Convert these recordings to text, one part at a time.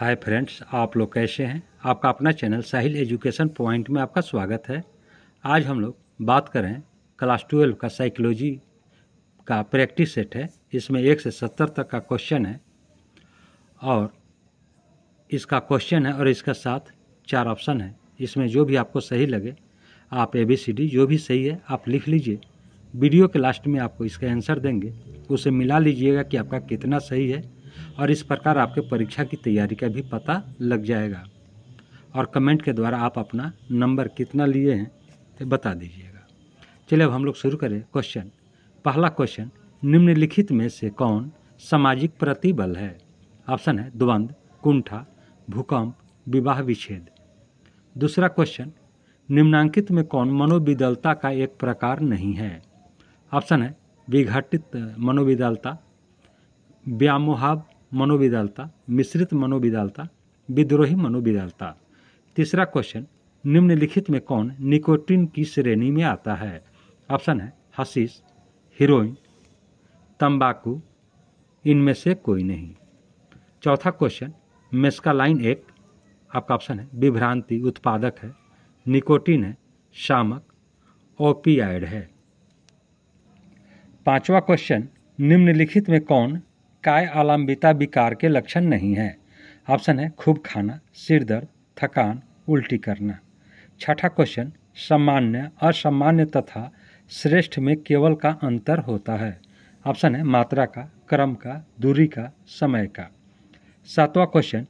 hi friends आप लोग कैसे हैं आपका अपना चैनल साहिल एजुकेशन पॉइंट में आपका स्वागत है आज हम लोग बात करें क्लास ट्वेल्व का साइकोलॉजी का प्रैक्टिस सेट है इसमें एक से सत्तर तक का क्वेश्चन है और इसका क्वेश्चन है और इसका साथ चार ऑप्शन है इसमें जो भी आपको सही लगे आप ए बी सी डी जो भी सही है आप लिख लीजिए वीडियो के लास्ट में आपको इसका आंसर देंगे उसे मिला लीजिएगा कि आपका कितना सही है और इस प्रकार आपके परीक्षा की तैयारी का भी पता लग जाएगा और कमेंट के द्वारा आप अपना नंबर कितना लिए हैं तो बता दीजिएगा चलिए अब हम लोग शुरू करें क्वेश्चन पहला क्वेश्चन निम्नलिखित में से कौन सामाजिक प्रतिबल है ऑप्शन है द्वंद्व कुंठा भूकंप विवाह विच्छेद दूसरा क्वेश्चन निम्नांकित में कौन मनोविदलता का एक प्रकार नहीं है ऑप्शन है विघटित मनोविदलता व्यामोहाव मनोविदालता मिश्रित मनोविदालता विद्रोही मनोविदालता तीसरा क्वेश्चन निम्नलिखित में कौन निकोटिन की श्रेणी में आता है ऑप्शन है हसीस हीरोइन तंबाकू इनमें से कोई नहीं चौथा क्वेश्चन मेस्कालाइन एक आपका ऑप्शन है विभ्रांति उत्पादक है निकोटिन है शामक ओपीआइड है पांचवा क्वेश्चन निम्नलिखित में कौन काय आलम्बिता विकार के लक्षण नहीं हैं ऑप्शन है खूब खाना सिर दर्द थकान उल्टी करना छठा क्वेश्चन सामान्य असामान्य तथा श्रेष्ठ में केवल का अंतर होता है ऑप्शन है मात्रा का क्रम का दूरी का समय का सातवां question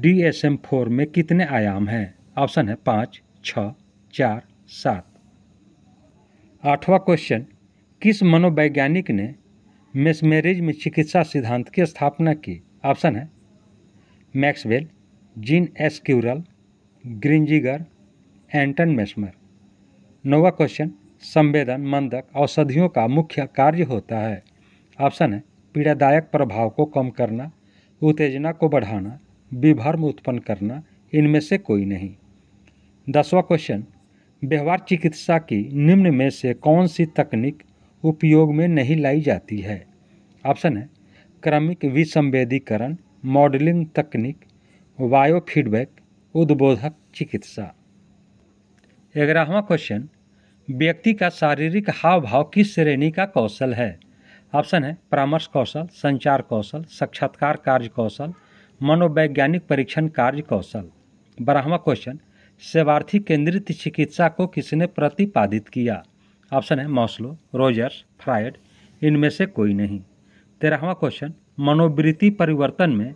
D S M four में कितने आयाम हैं ऑप्शन है पाँच छ चार सात आठवां क्वेश्चन किस मनोवैज्ञानिक ने मेसमेरिज में चिकित्सा सिद्धांत की स्थापना की ऑप्शन है मैक्सवेल जीन एस क्यूरल ग्रिंजिगर एंटन मेस्मर नौवा क्वेश्चन संवेदन मंदक औषधियों का मुख्य कार्य होता है ऑप्शन है पीड़ादायक प्रभाव को कम करना उत्तेजना को बढ़ाना विभर्म उत्पन्न करना इनमें से कोई नहीं दसवा क्वेश्चन व्यवहार चिकित्सा की निम्न में से कौन सी तकनीक उपयोग में नहीं लाई जाती है ऑप्शन है क्रमिक विसंवेदीकरण मॉडलिंग तकनीक बायोफीडबैक उद्बोधक चिकित्सा ग्यारहवा क्वेश्चन व्यक्ति का शारीरिक हाव भाव किस श्रेणी का कौशल है ऑप्शन है परामर्श कौशल संचार कौशल साक्षात्कार कार्य कौशल मनोवैज्ञानिक परीक्षण कार्य कौशल बारहवा क्वेश्चन सेवार्थी केंद्रित चिकित्सा को किसने प्रतिपादित किया ऑप्शन है मौसलो रोजर्स फ्राइड इनमें से कोई नहीं तेरहवा क्वेश्चन मनोवृत्ति परिवर्तन में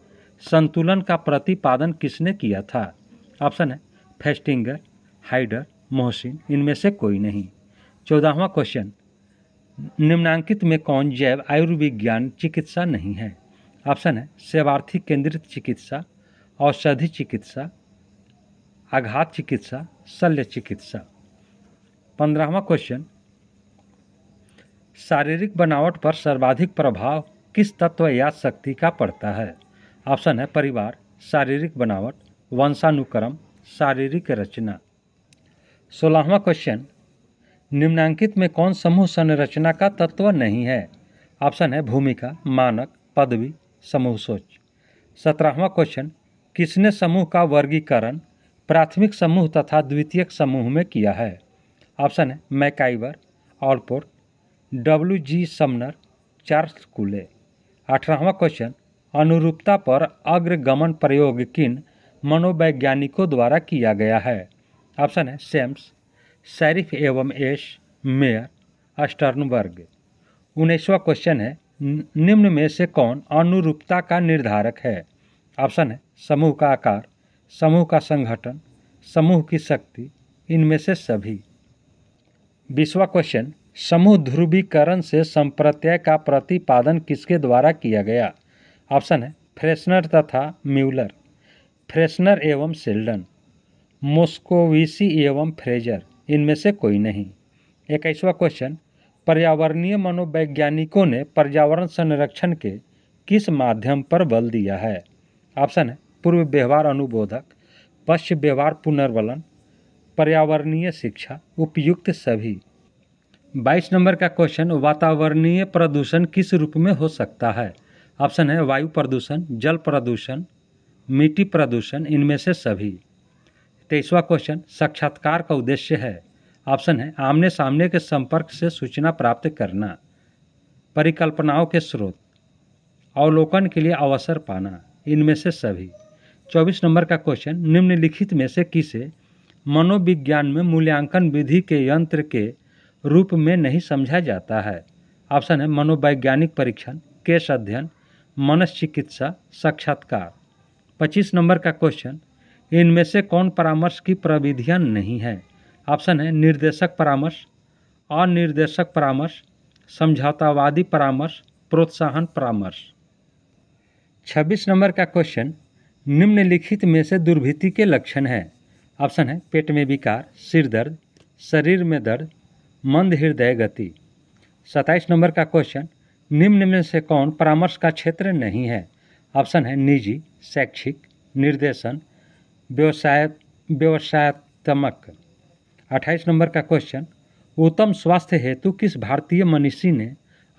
संतुलन का प्रतिपादन किसने किया था ऑप्शन है फेस्टिंगर हाइडर मोहसिन इनमें से कोई नहीं चौदहवा क्वेश्चन निम्नांकित में कौन जैव आयुर्विज्ञान चिकित्सा नहीं है ऑप्शन है सेवार्थी केंद्रित चिकित्सा औषधि चिकित्सा आघात चिकित्सा शल्य चिकित्सा पंद्रहवा क्वेश्चन शारीरिक बनावट पर सर्वाधिक प्रभाव किस तत्व या शक्ति का पड़ता है ऑप्शन है परिवार शारीरिक बनावट वंशानुक्रम शारीरिक रचना सोलहवा क्वेश्चन निम्नांकित में कौन समूह संरचना का तत्व नहीं है ऑप्शन है भूमिका मानक पदवी समूह सोच सत्रहवा क्वेश्चन किसने समूह का वर्गीकरण प्राथमिक समूह तथा द्वितीयक समूह में किया है ऑप्शन है MacIver Allport W G Sumner Charles Cooley अठारहवा क्वेश्चन अनुरूपता पर अग्रगमन प्रयोग किन मनोवैज्ञानिकों द्वारा किया गया है ऑप्शन है सेम्स शरीफ एवं एश मेयर अस्टर्नबर्ग उन्नीसवा क्वेश्चन है निम्न में से कौन अनुरूपता का निर्धारक है ऑप्शन है समूह का आकार समूह का संगठन समूह की शक्ति इनमें से सभी बीसवा क्वेश्चन समूह ध्रुवीकरण से संप्रत्यय का प्रतिपादन किसके द्वारा किया गया ऑप्शन है फ्रेशनर तथा म्यूलर फ्रेशनर एवं सेल्डन मोस्कोविसी एवं फ्रेजर इनमें से कोई नहीं इक्कीसवा क्वेश्चन पर्यावरणीय मनोवैज्ञानिकों ने पर्यावरण संरक्षण के किस माध्यम पर बल दिया है ऑप्शन है पूर्व व्यवहार अनुबोधक पश्च व्यवहार पुनर्वलन पर्यावरणीय शिक्षा उपयुक्त सभी बाईस नंबर का क्वेश्चन वातावरणीय प्रदूषण किस रूप में हो सकता है ऑप्शन है वायु प्रदूषण जल प्रदूषण मिट्टी प्रदूषण इनमें से सभी तेईसवा क्वेश्चन साक्षात्कार का उद्देश्य है ऑप्शन है आमने सामने के संपर्क से सूचना प्राप्त करना परिकल्पनाओं के स्रोत अवलोकन के लिए अवसर पाना इनमें से सभी चौबीस नंबर का क्वेश्चन निम्नलिखित में से किसे मनोविज्ञान में मूल्यांकन विधि के यंत्र के रूप में नहीं समझा जाता है ऑप्शन है मनोवैज्ञानिक परीक्षण केस अध्ययन मनश्चिकित्सा साक्षात्कार 25 नंबर का क्वेश्चन इनमें से कौन परामर्श की प्रविधियां नहीं है ऑप्शन है निर्देशक परामर्श अनिर्देशक परामर्श समझौतावादी परामर्श प्रोत्साहन परामर्श 26 नंबर का क्वेश्चन निम्नलिखित में से दुर्भिति के लक्षण हैं ऑप्शन है पेट में विकार सिर दर्द शरीर में दर्द मंद हृदय गति सत्ताईस नंबर का क्वेश्चन निम्न में से कौन परामर्श का क्षेत्र नहीं है ऑप्शन है निजी शैक्षिक निर्देशन व्यवसाय व्यवसायत्मक अट्ठाईस नंबर का क्वेश्चन उत्तम स्वास्थ्य हेतु किस भारतीय मनीषी ने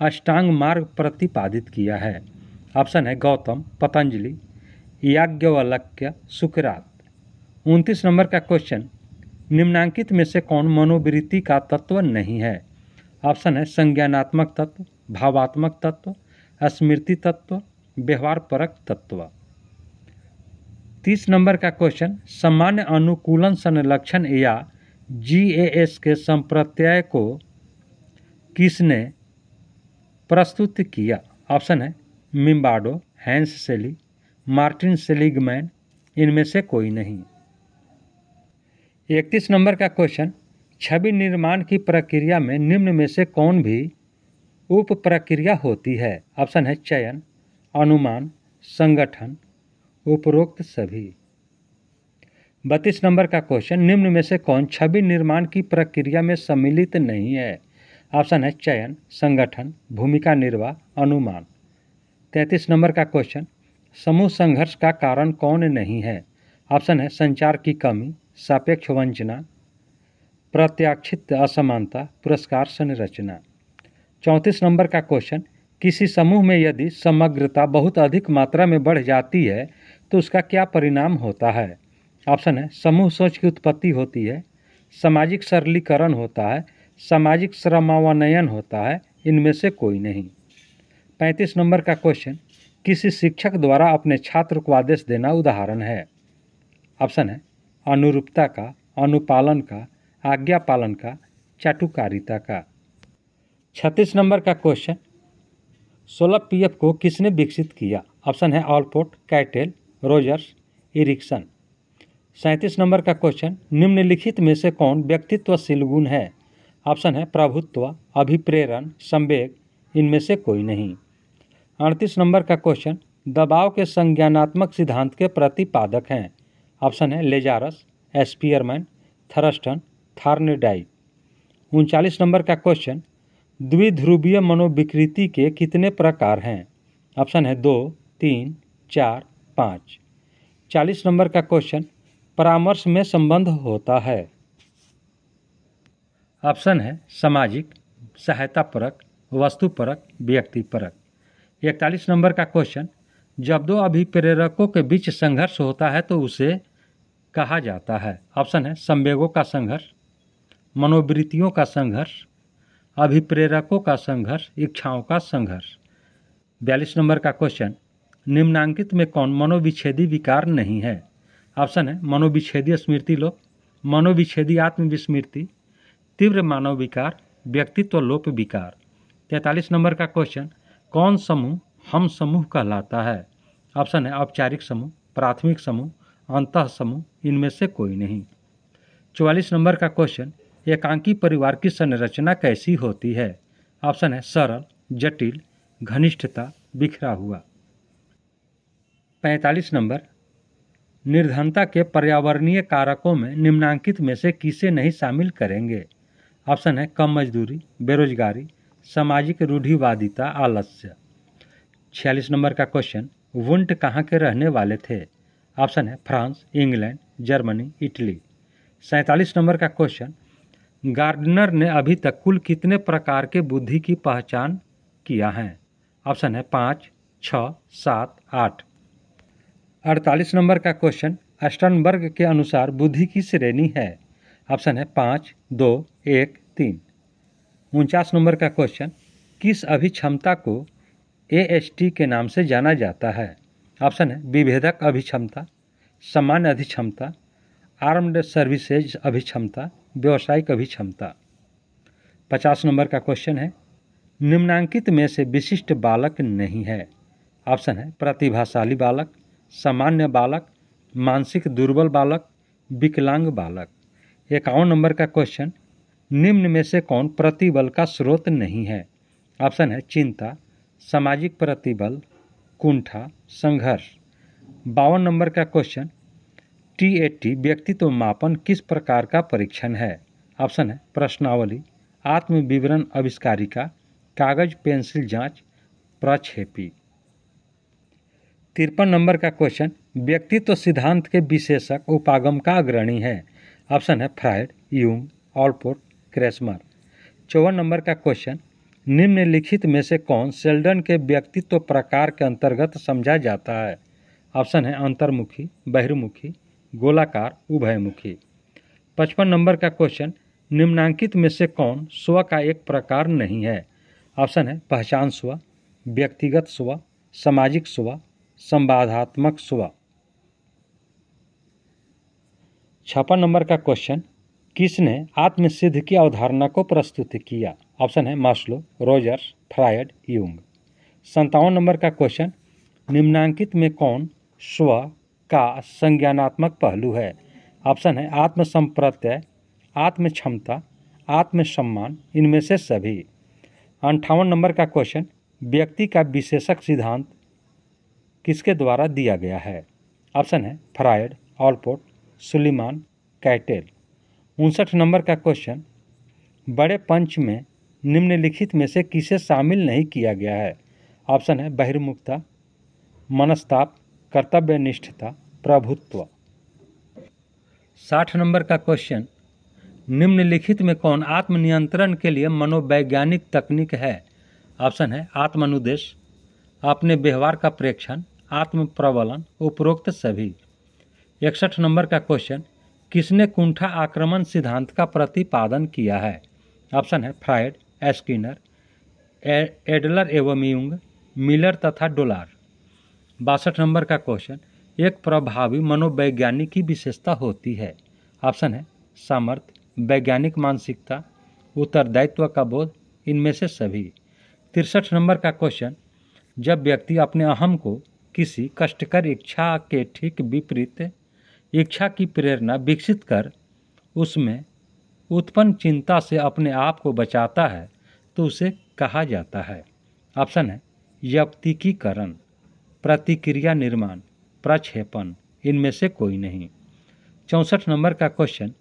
अष्टांग मार्ग प्रतिपादित किया है ऑप्शन है गौतम पतंजलि याज्ञवल्क्य सुकरात उनतीस नंबर का क्वेश्चन निम्नांकित में से कौन मनोवृत्ति का तत्व नहीं है ऑप्शन है संज्ञानात्मक तत्व भावात्मक तत्व स्मृति तत्व व्यवहार परक तत्व तीस नंबर का क्वेश्चन सामान्य अनुकूलन संरक्षण या जी के संप्रत्यय को किसने प्रस्तुत किया ऑप्शन है मिम्बाडो हैंस सेली मार्टिन सेलिगमैन इनमें से कोई नहीं इकतीस नंबर का क्वेश्चन छवि निर्माण की प्रक्रिया में निम्न में से कौन भी उप प्रक्रिया होती है ऑप्शन है चयन अनुमान संगठन उपरोक्त सभी बत्तीस नंबर का क्वेश्चन निम्न में से कौन छवि निर्माण की प्रक्रिया में सम्मिलित नहीं है ऑप्शन है चयन संगठन भूमिका निर्वाह अनुमान तैंतीस नंबर का क्वेश्चन समूह संघर्ष का कारण कौन नहीं है ऑप्शन है संचार की कमी सापेक्ष वंचना प्रत्याक्षित असमानता पुरस्कार संरचना चौंतीस नंबर का क्वेश्चन किसी समूह में यदि समग्रता बहुत अधिक मात्रा में बढ़ जाती है तो उसका क्या परिणाम होता है ऑप्शन है समूह सोच की उत्पत्ति होती है सामाजिक सरलीकरण होता है सामाजिक श्रमावनयन होता है इनमें से कोई नहीं पैंतीस नंबर का क्वेश्चन किसी शिक्षक द्वारा अपने छात्र को आदेश देना उदाहरण है ऑप्शन है अनुरूपता का अनुपालन का आज्ञा पालन का चाटुकारिता का छत्तीस नंबर का क्वेश्चन सोलह पीएफ को किसने विकसित किया ऑप्शन है ऑलपोर्ट कैटेल रोजर्स इरिक्सन सैंतीस नंबर का क्वेश्चन निम्नलिखित में से कौन व्यक्तित्व गुण है ऑप्शन है प्रभुत्व अभिप्रेरण संवेग इनमें से कोई नहीं अड़तीस नंबर का क्वेश्चन दबाव के संज्ञानात्मक सिद्धांत के प्रतिपादक हैं ऑप्शन है लेजारस एस्पियरमैन थरस्टन थार्नेडाइट उनचालीस नंबर का क्वेश्चन द्विध्रुवीय मनोविकृति के कितने प्रकार हैं ऑप्शन है दो तीन चार पाँच चालीस नंबर का क्वेश्चन परामर्श में संबंध होता है ऑप्शन है सामाजिक सहायता परक वस्तु परक व्यक्ति परक इकतालीस नंबर का क्वेश्चन जब दो अभिप्रेरकों के बीच संघर्ष होता है तो उसे कहा जाता है ऑप्शन है संवेगों का संघर्ष मनोवृत्तियों का संघर्ष अभिप्रेरकों का संघर्ष इच्छाओं का संघर्ष बयालीस नंबर का क्वेश्चन निम्नांकित में कौन मनोविच्छेदी विकार नहीं है ऑप्शन है मनोविच्छेदी स्मृति लोप मनोविच्छेदी आत्मविस्मृति तीव्र मानव विकार व्यक्तित्व लोप विकार तैंतालीस नंबर का क्वेश्चन कौन समूह हम समूह कहलाता है ऑप्शन है औपचारिक समूह प्राथमिक समूह अंत समूह इनमें से कोई नहीं चौवालीस नंबर का क्वेश्चन एकांकी परिवार की संरचना कैसी होती है ऑप्शन है सरल जटिल घनिष्ठता बिखरा हुआ पैंतालीस नंबर निर्धनता के पर्यावरणीय कारकों में निम्नांकित में से किसे नहीं शामिल करेंगे ऑप्शन है कम मजदूरी बेरोजगारी सामाजिक रूढ़िवादिता आलस्य छियालीस नंबर का क्वेश्चन वुंट कहाँ के रहने वाले थे ऑप्शन है फ्रांस इंग्लैंड जर्मनी इटली सैंतालीस नंबर का क्वेश्चन गार्डनर ने अभी तक कुल कितने प्रकार के बुद्धि की पहचान किया है ऑप्शन है पाँच छ सात आठ अड़तालीस नंबर का क्वेश्चन अस्टनबर्ग के अनुसार बुद्धि की श्रेणी है ऑप्शन है पाँच दो एक तीन उनचास नंबर का क्वेश्चन किस अभिक्षमता को ए के नाम से जाना जाता है ऑप्शन है विभेदक अभिक्षमता सामान्य अधिक्षमता आर्म्ड सर्विसेज अभिक्षमता व्यावसायिक अभिक्षमता पचास नंबर का क्वेश्चन है निम्नांकित में से विशिष्ट बालक नहीं है ऑप्शन है प्रतिभाशाली बालक सामान्य बालक मानसिक दुर्बल बालक विकलांग बालक इक्यावन नंबर का क्वेश्चन निम्न में से कौन प्रतिबल का स्रोत नहीं है ऑप्शन है चिंता सामाजिक प्रतिबल कुंठा संघर्ष बावन नंबर का क्वेश्चन टी एट्टी व्यक्तित्व मापन किस प्रकार का परीक्षण है ऑप्शन है प्रश्नावली आत्म विवरण आविष्कारिका कागज पेंसिल जांच प्रक्षेपी तिरपन नंबर का क्वेश्चन व्यक्तित्व सिद्धांत के विशेषक उपागम का अग्रणी है ऑप्शन है फ्राइड यूंग ऑलपोर्ट क्रेसमर चौवन नंबर का क्वेश्चन निम्नलिखित में से कौन सेल्डन के व्यक्तित्व प्रकार के अंतर्गत समझा जाता है ऑप्शन है अंतर्मुखी बहिर्मुखी गोलाकार उभयमुखी पचपन नंबर का क्वेश्चन निम्नांकित में से कौन स्व का एक प्रकार नहीं है ऑप्शन है पहचान स्व व्यक्तिगत स्व सामाजिक स्व संवादात्मक स्व छप्पन नंबर का क्वेश्चन किसने आत्मसिद्ध की अवधारणा को प्रस्तुत किया ऑप्शन है मास्लो रोजर्स फ्रायड यूंग संतावन नंबर का क्वेश्चन निम्नांकित में कौन स्व का संज्ञानात्मक पहलू है ऑप्शन है आत्मसंप्रत्यय आत्म क्षमता आत्मसम्मान इनमें से सभी अंठावन नंबर का क्वेश्चन व्यक्ति का विशेषक सिद्धांत किसके द्वारा दिया गया है ऑप्शन है फ्रायड ऑलपोर्ट सुलीमान कैटेल उनसठ नंबर का क्वेश्चन बड़े पंच में निम्नलिखित में से किसे शामिल नहीं किया गया है ऑप्शन है बहिर्मुखता मनस्ताप कर्तव्यनिष्ठता प्रभुत्व साठ नंबर का क्वेश्चन निम्नलिखित में कौन आत्मनियंत्रण के लिए मनोवैज्ञानिक तकनीक है ऑप्शन है आत्मानुदेश अपने व्यवहार का प्रेक्षण आत्म प्रबलन उपरोक्त सभी इकसठ नंबर का क्वेश्चन किसने कुंठा आक्रमण सिद्धांत का प्रतिपादन किया है ऑप्शन है फ्राइड एस्किनर एडलर एवं यूंग मिलर तथा डोलार बासठ नंबर का क्वेश्चन एक प्रभावी मनोवैज्ञानिक की विशेषता होती है ऑप्शन है सामर्थ्य वैज्ञानिक मानसिकता उत्तरदायित्व का बोध इनमें से सभी तिरसठ नंबर का क्वेश्चन जब व्यक्ति अपने अहम को किसी कष्टकर इच्छा के ठीक विपरीत इच्छा की प्रेरणा विकसित कर उसमें उत्पन्न चिंता से अपने आप को बचाता है तो उसे कहा जाता है ऑप्शन है यक्तिकीकरण प्रतिक्रिया निर्माण प्रक्षेपण इनमें से कोई नहीं चौंसठ नंबर का क्वेश्चन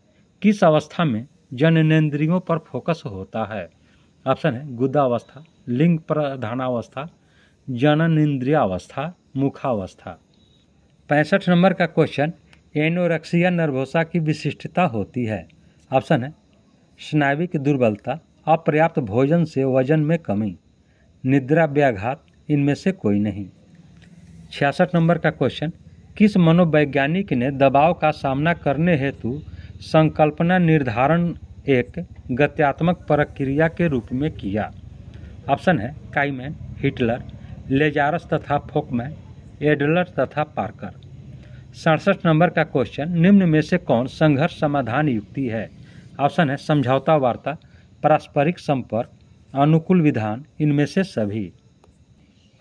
किस अवस्था में जननेन्द्रियों पर फोकस होता है ऑप्शन है गुदावस्था लिंग प्रधानावस्था जननेन्द्रियावस्था मुखावस्था पैंसठ नंबर का क्वेश्चन एनोरेक्सिया नर्वोसा की विशिष्टता होती है ऑप्शन है स्नाविक दुर्बलता अपर्याप्त भोजन से वजन में कमी निद्रा व्याघात इनमें से कोई नहीं छियासठ नंबर का क्वेश्चन किस मनोवैज्ञानिक ने दबाव का सामना करने हेतु संकल्पना निर्धारण एक गत्यात्मक प्रक्रिया के रूप में किया ऑप्शन है काइमैन हिटलर लेजारस तथा फोकमैन एडलर तथा पार्कर सड़सठ नंबर का क्वेश्चन निम्न में से कौन संघर्ष समाधान युक्ति है ऑप्शन है समझौता वार्ता पारस्परिक संपर्क अनुकूल विधान इनमें से सभी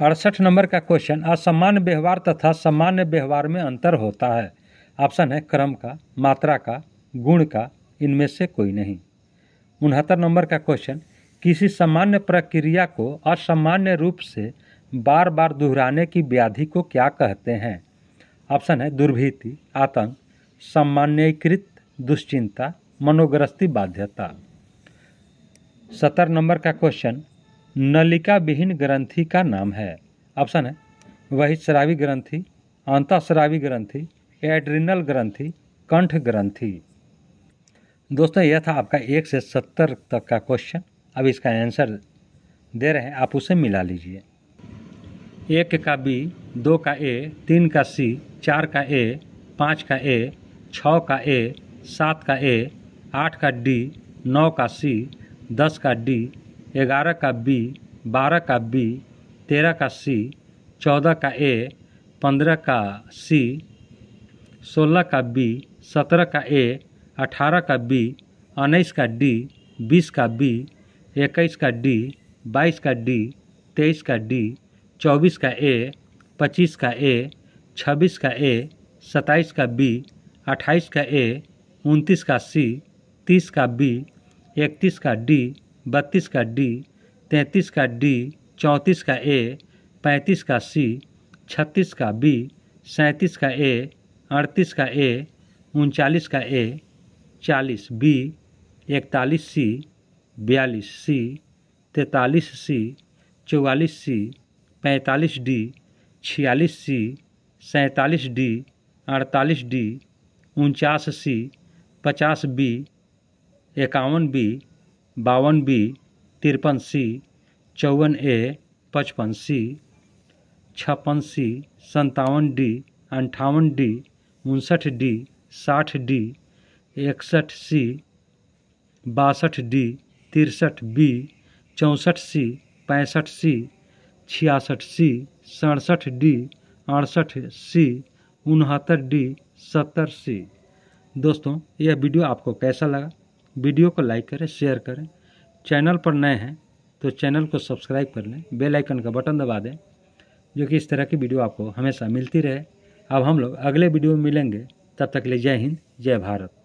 अड़सठ नंबर का क्वेश्चन असामान्य व्यवहार तथा सामान्य व्यवहार में अंतर होता है ऑप्शन है क्रम का मात्रा का गुण का इनमें से कोई नहीं उनहत्तर नंबर का क्वेश्चन किसी सामान्य प्रक्रिया को असामान्य रूप से बार बार दोहराने की व्याधि को क्या कहते हैं ऑप्शन है दुर्भीति आतंक सामान्यीकृत दुश्चिंता मनोग्रस्ती बाध्यता सत्तर नंबर का क्वेश्चन नलिका विहीन ग्रंथि का नाम है ऑप्शन है वही श्रावी ग्रंथि अंतश्रावी ग्रंथि एड्रिनल ग्रंथि कंठ ग्रंथि दोस्तों यह था आपका एक से सत्तर तक का क्वेश्चन अब इसका आंसर दे रहे हैं आप उसे मिला लीजिए एक का बी दो का ए तीन का सी चार का ए पाँच का ए छः का ए सात का ए आठ का डी नौ का सी दस का डी ग्यारह का बी बारह का बी तेरह का सी चौदह का ए पंद्रह का सी सोलह का बी सत्रह का ए अठारह का बी उन्नीस का डी बीस का बी इक्कीस का डी बाईस का डी तेईस का डी चौबीस का ए पच्चीस का ए छब्बीस का ए सत्ताईस का बी अट्ठाईस का ए उनतीस का सी तीस का बी इकतीस का डी बत्तीस का डी तैंतीस का डी चौंतीस का ए पैंतीस का सी छत्तीस का बी सैंतीस का ए अड़तीस का ए उनचालीस का ए चालीस बी इकतालीस सी बयालीस सी तैंतालीस सी चौवालीस सी पैंतालीस डी छियालीस सी सैंतालीस डी अड़तालीस डी उनचास सी पचास बी इक्यावन बी बावन बी तिरपन सी चौवन ए पचपन सी छप्पन सी संतावन डी अंठावन डी उनसठ डी साठ डी इकसठ सी बासठ डी तिरसठ बी चौंसठ सी पैंसठ सी छियासठ सी सड़सठ डी अड़सठ सी उनहत्तर डी सत्तर सी दोस्तों यह वीडियो आपको कैसा लगा वीडियो को लाइक करें शेयर करें चैनल पर नए हैं तो चैनल को सब्सक्राइब कर लें बेल आइकन का बटन दबा दें जो कि इस तरह की वीडियो आपको हमेशा मिलती रहे अब हम लोग अगले वीडियो में मिलेंगे तब तक ले जय हिंद जय भारत